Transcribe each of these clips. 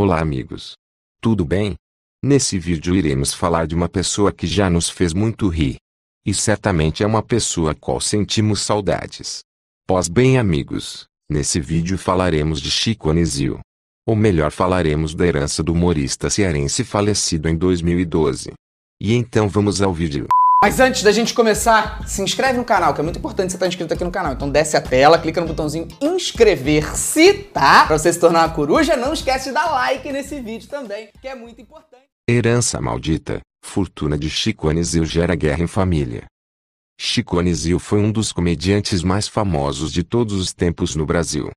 Olá amigos. Tudo bem? Nesse vídeo iremos falar de uma pessoa que já nos fez muito rir. E certamente é uma pessoa qual sentimos saudades. Pois bem amigos, nesse vídeo falaremos de Chico Anísio. Ou melhor falaremos da herança do humorista cearense falecido em 2012. E então vamos ao vídeo. Mas antes da gente começar, se inscreve no canal, que é muito importante você estar tá inscrito aqui no canal. Então desce a tela, clica no botãozinho inscrever-se, tá? Pra você se tornar uma coruja, não esquece de dar like nesse vídeo também, que é muito importante. Herança maldita, fortuna de Chico Anísio gera guerra em família. Chico Anísio foi um dos comediantes mais famosos de todos os tempos no Brasil.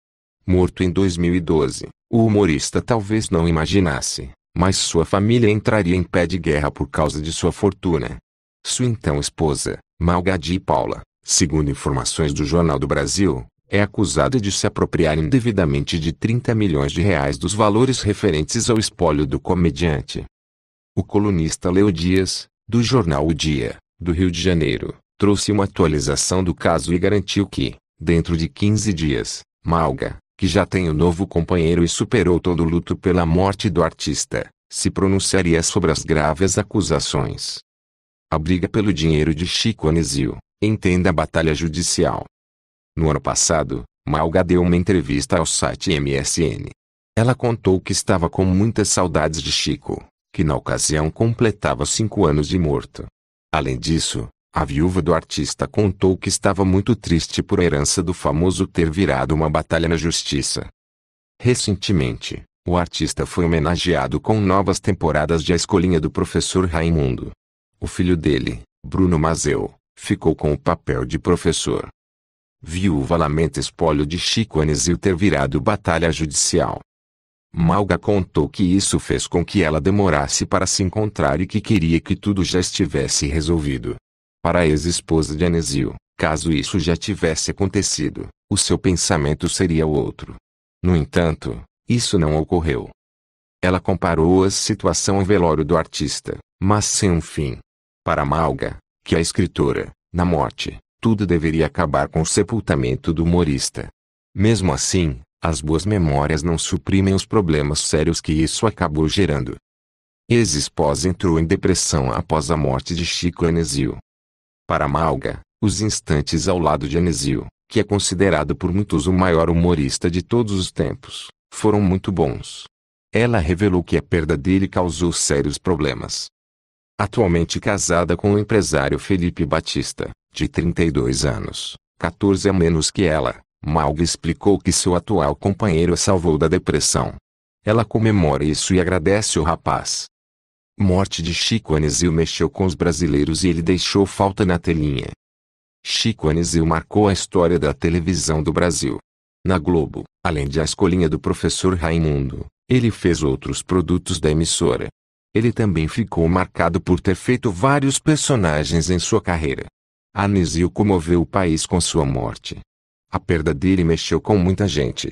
Morto em 2012, o humorista talvez não imaginasse, mas sua família entraria em pé de guerra por causa de sua fortuna. Sua então esposa, Malgadi Paula, segundo informações do Jornal do Brasil, é acusada de se apropriar indevidamente de 30 milhões de reais dos valores referentes ao espólio do comediante. O colunista Leo Dias, do jornal O Dia, do Rio de Janeiro, trouxe uma atualização do caso e garantiu que, dentro de 15 dias, Malga, que já tem um novo companheiro e superou todo o luto pela morte do artista, se pronunciaria sobre as graves acusações. A briga pelo dinheiro de Chico Anísio. Entenda a batalha judicial. No ano passado, Malga deu uma entrevista ao site MSN. Ela contou que estava com muitas saudades de Chico, que na ocasião completava cinco anos de morto. Além disso, a viúva do artista contou que estava muito triste por a herança do famoso ter virado uma batalha na justiça. Recentemente, o artista foi homenageado com novas temporadas de A Escolinha do Professor Raimundo. O filho dele, Bruno Mazeu, ficou com o papel de professor. Viúva lamenta espólio de Chico Anísio ter virado batalha judicial. Malga contou que isso fez com que ela demorasse para se encontrar e que queria que tudo já estivesse resolvido. Para a ex-esposa de Anesio, caso isso já tivesse acontecido, o seu pensamento seria outro. No entanto, isso não ocorreu. Ela comparou a situação ao velório do artista, mas sem um fim, para Malga, que a escritora, na morte, tudo deveria acabar com o sepultamento do humorista. Mesmo assim, as boas memórias não suprimem os problemas sérios que isso acabou gerando. Ex-esposa entrou em depressão após a morte de Chico Anesio. Para Malga, os instantes ao lado de Anesio, que é considerado por muitos o maior humorista de todos os tempos, foram muito bons. Ela revelou que a perda dele causou sérios problemas, Atualmente casada com o empresário Felipe Batista, de 32 anos, 14 a menos que ela, Malga explicou que seu atual companheiro a salvou da depressão. Ela comemora isso e agradece o rapaz. Morte de Chico Anísio mexeu com os brasileiros e ele deixou falta na telinha. Chico Anísio marcou a história da televisão do Brasil. Na Globo, além de A Escolinha do Professor Raimundo, ele fez outros produtos da emissora, ele também ficou marcado por ter feito vários personagens em sua carreira. Anísio comoveu o país com sua morte. A perda dele mexeu com muita gente,